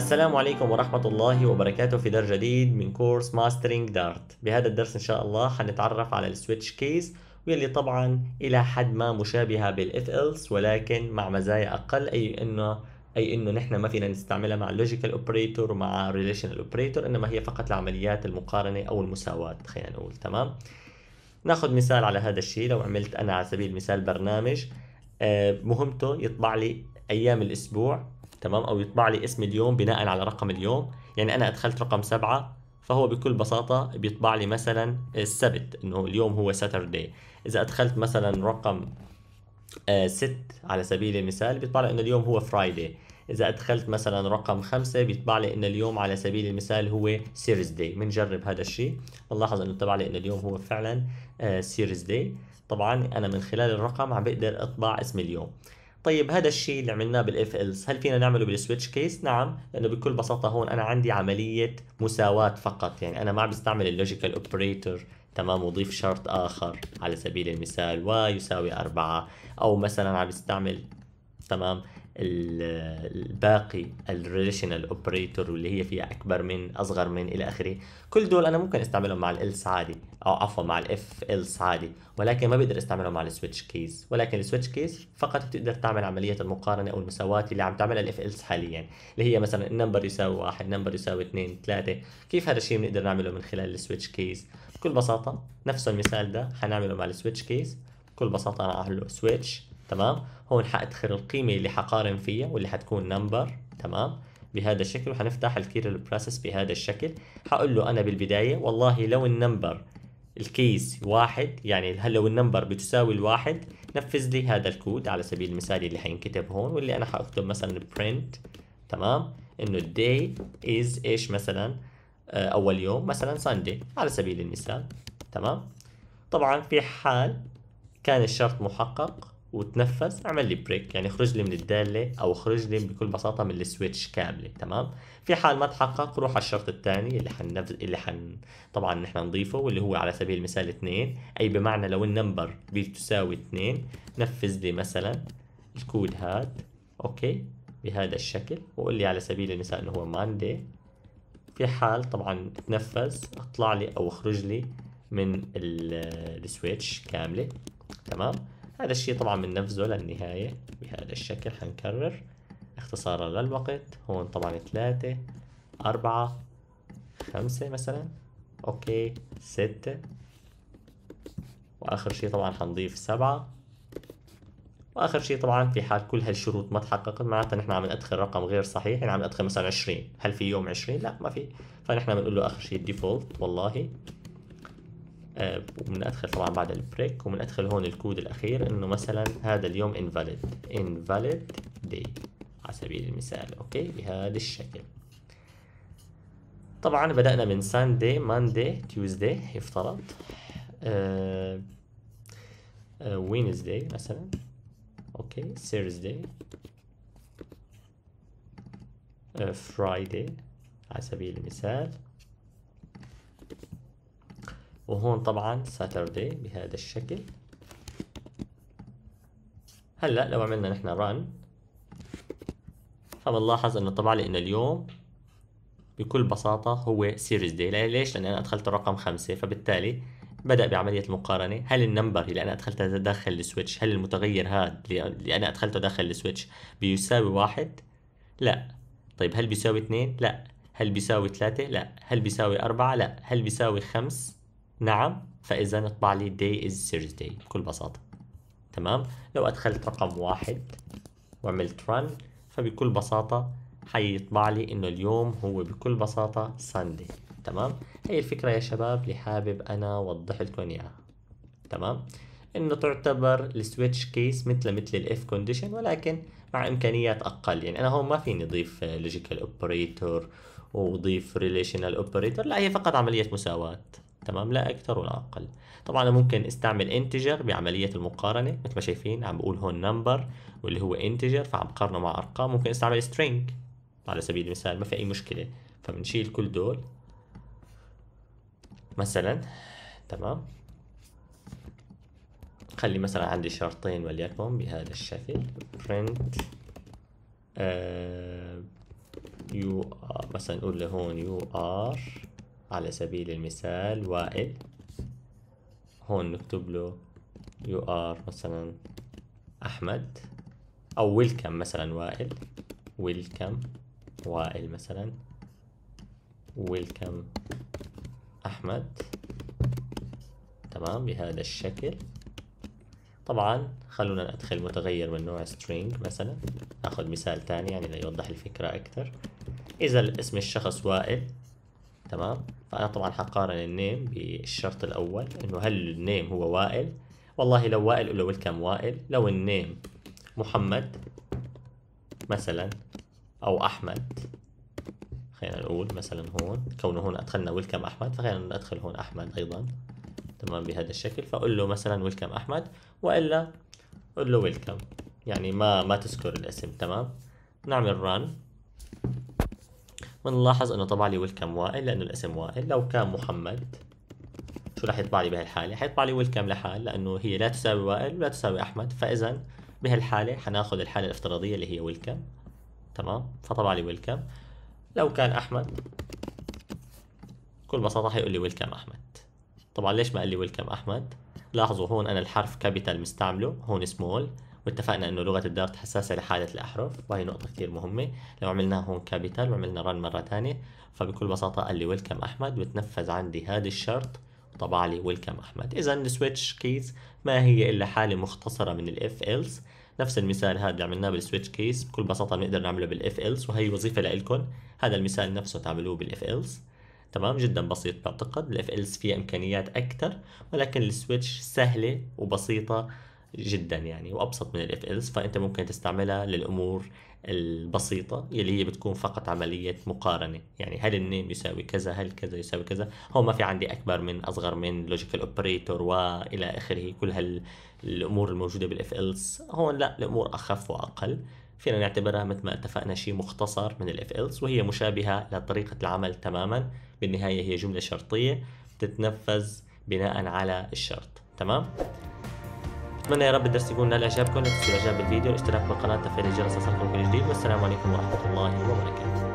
السلام عليكم ورحمة الله وبركاته في درس جديد من كورس ماسترينج دارت بهذا الدرس إن شاء الله حنتعرف على السويتش كيس واللي طبعا إلى حد ما مشابهة بالإف إلس ولكن مع مزايا أقل أي إنه أي إنه نحن ما فينا نستعملها مع اللوجيكال أوبريتور ومع ريليشنال أوبريتور إنما هي فقط لعمليات المقارنة أو المساواة خلينا نقول تمام ناخذ مثال على هذا الشيء لو عملت أنا على سبيل المثال برنامج آه، مهمته يطبع لي أيام الأسبوع تمام او يطبع لي اسم اليوم بناء على رقم اليوم يعني انا ادخلت رقم سبعة فهو بكل بساطة بيطبع لي مثلا السبت انه اليوم هو ساتردي اذا ادخلت مثلا رقم آه ست على سبيل المثال بيطبع لي انه اليوم هو فرايدي إذا أدخلت مثلا رقم خمسة بيطبع لي انه اليوم على سبيل المثال هو سيرز داي بنجرب هذا الشيء بنلاحظ إنه طبع لي انه اليوم هو فعلا سيرز آه، داي طبعا أنا من خلال الرقم عم بقدر أطبع اسم اليوم طيب هذا الشيء اللي عملناه بالاف الس هل فينا نعمله بالسويتش كيس نعم لانه بكل بساطه هون انا عندي عمليه مساواه فقط يعني انا ما عم بستعمل اللوجيكال اوبريتور تمام وضيف شرط اخر على سبيل المثال واي يساوي 4 او مثلا عم بستعمل تمام الباقي الريليشنال اوبريتور واللي هي فيها اكبر من اصغر من الى اخره كل دول انا ممكن استعملهم مع الالس عادي او عفوا مع الاف الس عادي ولكن ما بقدر استعملهم مع السويتش كيز ولكن السويتش كيز فقط بتقدر تعمل عمليه المقارنه او المساواه اللي عم تعملها الاف الس حاليا اللي هي مثلا النمبر يساوي واحد النمبر يساوي اثنين ثلاثه كيف هذا الشيء بنقدر نعمله من خلال السويتش كيز بكل بساطه نفس المثال ده حنعمله مع السويتش كيز بكل بساطه انا اعمل له سويتش تمام هون حادخل القيمه اللي حقارن فيها واللي حتكون نمبر تمام بهذا الشكل وحنفتح الكيرل بروسيس بهذا الشكل حقول له انا بالبدايه والله لو النمبر الكيس واحد يعني هل لو النمبر بتساوي الواحد نفذ لي هذا الكود على سبيل المثال اللي حينكتب هون واللي انا حاكتب مثلا برنت تمام انه الداي از ايش مثلا آه، اول يوم مثلا ساندي على سبيل المثال تمام طبعا في حال كان الشرط محقق وتنفس اعمل لي بريك يعني اخرج لي من الداله او اخرج لي بكل بساطه من السويتش كامله تمام في حال ما تحقق روح على الشرط الثاني اللي حن اللي حن طبعا نحن نضيفه واللي هو على سبيل المثال 2 اي بمعنى لو النمبر بتساوي 2 نفذ لي مثلا الكود هاد اوكي بهذا الشكل وقول لي على سبيل المثال انه هو ماندي في حال طبعا تنفذ اطلع لي او اخرج لي من السويتش كامله تمام هذا الشيء طبعا من نفسه للنهاية بهذا الشكل حنكرر اختصارا للوقت هون طبعا ثلاثة أربعة خمسة مثلا أوكي ستة وآخر شيء طبعا حنضيف سبعة واخر شيء طبعا في حال كل هالشروط ما تحققت معناتها نحن عم ندخل رقم غير صحيح يعني عم ندخل مثلا عشرين هل في يوم عشرين؟ لا ما في فنحن بنقول له اخر شيء الديفولت والله آه وبندخل طبعا بعد البريك وبندخل هون الكود الاخير انه مثلا هذا اليوم invalid invalid day على سبيل المثال اوكي بهذا الشكل طبعا بدأنا من ساندي ماندي تيوزدي يفترض وينزدي uh, وينزداي مثلا اوكي سيرزداي فرايدي فرايداي على سبيل المثال وهون طبعا ساتردي بهذا الشكل هلا لو عملنا نحن ران فبنلاحظ انه طبعا لانه اليوم بكل بساطة هو سيريز دي ليش؟ لأن أنا أدخلت الرقم خمسة فبالتالي بدأ بعملية المقارنة هل النمبر اللي أنا أدخلته داخل السويتش هل المتغير هذا اللي أنا أدخلته داخل السويتش بيساوي واحد؟ لا طيب هل بيساوي اثنين؟ لا هل بيساوي ثلاثة؟ لا هل بيساوي أربعة؟ لا هل بيساوي خمس؟ نعم فإذا طلع لي day is Thursday بكل بساطة تمام لو أدخلت رقم واحد وعملت run فبكل بساطة حيطبع لي إنه اليوم هو بكل بساطة Sunday تمام هي الفكرة يا شباب اللي حابب أنا أوضح لكم إياها تمام انه تعتبر السويتش كيس مثل مثل الاف كونديشن ولكن مع امكانيات اقل يعني انا هون ما فيني اضيف لوجيكال اوبريتور واضيف ريليشنال اوبريتور لا هي فقط عمليه مساواه تمام لا اكثر ولا اقل طبعا انا ممكن استعمل انتجر بعمليه المقارنه مثل ما شايفين عم بقول هون نمبر واللي هو انتجر فعم بقارنه مع ارقام ممكن استعمل سترينج على سبيل المثال ما في اي مشكله فبنشيل كل دول مثلا تمام خلي مثلا عندي شرطين وليكن بهذا الشكل print آه يو ار مثلا نقول لهون يو ار على سبيل المثال وائل هون نكتب له يو ار مثلا احمد او ويلكم مثلا وائل ويلكم وائل مثلا ويلكم احمد تمام بهذا الشكل طبعا خلونا ندخل متغير من نوع string مثلا ناخذ مثال ثاني يعني ليوضح الفكره اكثر اذا اسم الشخص وائل تمام فانا طبعا حقارن النيم بالشرط الاول انه هل النيم هو وائل والله لو وائل ولو الكم وائل لو النيم محمد مثلا او احمد خلينا نقول مثلا هون كونه هون ادخلنا ويلكم احمد فخلينا ندخل هون احمد ايضا تمام بهذا الشكل فقول له مثلا ويلكم احمد والا قول له ويلكم يعني ما ما تذكر الاسم تمام نعمل ران بنلاحظ انه طبع لي ويلكم وائل لانه الاسم وائل لو كان محمد شو راح يطبع لي بهالحاله حيطبع لي ويلكم لحال لانه هي لا تساوي وائل ولا تساوي احمد فاذا بهالحاله حناخذ الحاله الافتراضيه اللي هي ويلكم تمام فطبع لي ويلكم لو كان احمد بكل بساطه حيقول لي ويلكم احمد طبعا ليش ما قال لي ويلكم احمد لاحظوا هون انا الحرف كابيتال مستعمله هون سمول واتفقنا انه لغه الدارت حساسه لحاله الاحرف وهي نقطه كثير مهمه لو عملناها هون كابيتال وعملنا ران مره ثانيه فبكل بساطه قال لي ويلكم احمد وتنفذ عندي هذا الشرط وطبع لي ويلكم احمد اذا السويتش كيز ما هي الا حاله مختصره من الاف ايلس نفس المثال هذا اللي عملناه بالسويتش كيس بكل بساطه بنقدر نعمله بالاف ايلس وهي وظيفه لإلكم هذا المثال نفسه تعملوه بالاف ايلس تمام جدا بسيط بعتقد الاف ايلس فيها امكانيات اكثر ولكن السويتش سهله وبسيطه جدا يعني وابسط من الاف الز فانت ممكن تستعملها للامور البسيطه يلي هي بتكون فقط عمليه مقارنه يعني هل النيم يساوي كذا هل كذا يساوي كذا هو ما في عندي اكبر من اصغر من لوجيكال اوبريتور والى اخره كل هالامور الموجوده بالاف الس هون لا الامور اخف واقل فينا نعتبرها مثل ما اتفقنا شيء مختصر من الاف الس وهي مشابهه لطريقه العمل تماما بالنهايه هي جمله شرطيه تتنفذ بناء على الشرط تمام اتمنى يا رب الدرس يكون نال اعجابكم لا تنسوا الاعجاب بالفيديو والاشتراك بالقناه تفعيل الجرس لصلكم كل جديد والسلام عليكم ورحمه الله وبركاته